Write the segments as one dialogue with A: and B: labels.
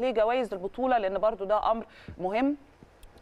A: ليه جوائز البطوله لان برضو ده امر مهم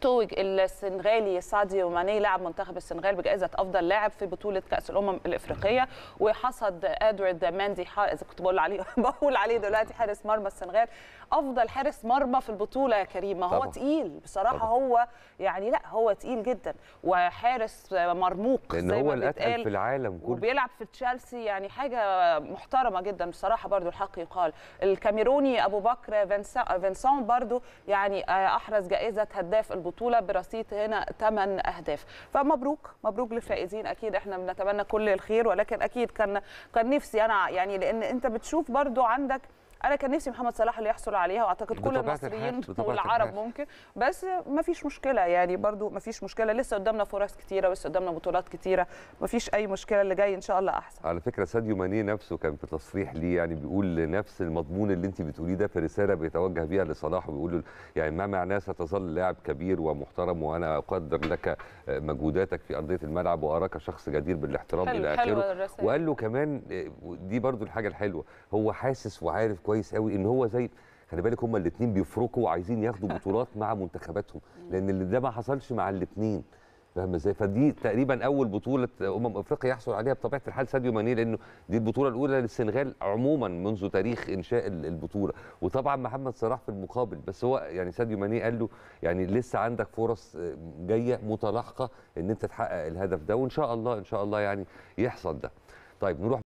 A: توج السنغالي ساديو ماني لاعب منتخب السنغال بجائزه افضل لاعب في بطوله كاس الامم الافريقيه وحصد ادوارد ماندي حارس كنت بقول عليه بقول عليه دلوقتي حارس مرمى السنغال افضل حارس مرمى في البطوله يا كريم هو طبعا. تقيل بصراحه طبعا. هو يعني لا هو تقيل جدا وحارس مرموق لان هو الاتقل في العالم كله وبيلعب في تشيلسي يعني حاجه محترمه جدا بصراحه برضو الحق يقال الكاميروني ابو بكر فينسون برضو يعني آه، احرز جائزه هداف البطولة البطوله برصيد هنا 8 اهداف فمبروك مبروك للفائزين اكيد احنا بنتمنى كل الخير ولكن اكيد كان كان نفسي انا يعني لان انت بتشوف برضو عندك انا كان نفسي محمد صلاح اللي يحصل عليها واعتقد كل المصريين والعرب ممكن بس ما فيش مشكله يعني برضو ما فيش مشكله لسه قدامنا فرص كتيره ولسه قدامنا بطولات كتيره ما فيش اي مشكله اللي جاي ان شاء الله احسن
B: على فكره ساديو ماني نفسه كان في تصريح ليه يعني بيقول نفس المضمون اللي انت بتقوليه ده في رساله بيتوجه بيها لصلاح وبيقول له يعني ما معناه ستظل لاعب كبير ومحترم وانا اقدر لك مجهوداتك في ارضيه الملعب واراك شخص جدير بالاحترام الى اخره وقال له كمان دي برضو الحاجه الحلوه هو حاسس وعارف كويس قوي ان هو زي خلي بالك هما الاثنين بيفركوا وعايزين ياخدوا بطولات مع منتخباتهم لان اللي ده ما حصلش مع الاثنين فاهم ازاي فدي تقريبا اول بطوله امم افريقيا يحصل عليها بطبيعه الحال ساديو ماني لانه دي البطوله الاولى للسنغال عموما منذ تاريخ انشاء البطوله وطبعا محمد صلاح في المقابل بس هو يعني ساديو ماني قال له يعني لسه عندك فرص آه، جايه متلاحقه ان انت تحقق الهدف ده وان شاء الله ان شاء الله يعني يحصل ده طيب نروح